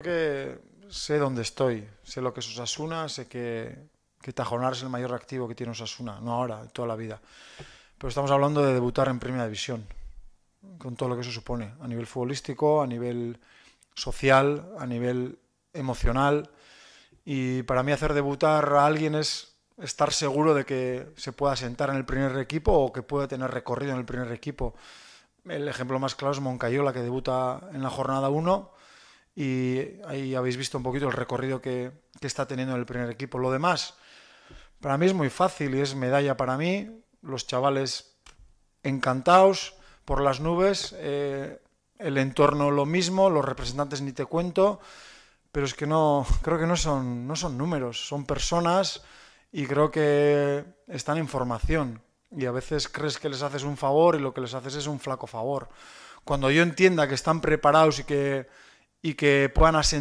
que sé dónde estoy, sé lo que es Osasuna, sé que, Tajonar es el mayor activo que tiene Osasuna, no ahora, toda la vida. Pero estamos hablando de debutar en Primera División, con todo lo que eso supone, a nivel futbolístico, a nivel social, a nivel emocional. Y para mí hacer debutar a alguien es estar seguro de que se pueda sentar en el primer equipo o que pueda tener recorrido en el primer equipo. El ejemplo más claro es Moncayola, que debuta en la jornada 1 y ahí habéis visto un poquito el recorrido que, está teniendo el primer equipo. Lo demás, para mí es muy fácil y es medalla para mí. Los chavales encantados por las nubes, eh, el entorno lo mismo, los representantes ni te cuento, pero es que no, creo que no son, no son números, son personas y creo que están en formación. Y a veces crees que les haces un favor y lo que les haces es un flaco favor. Cuando yo entienda que están preparados y que y que puedan hacer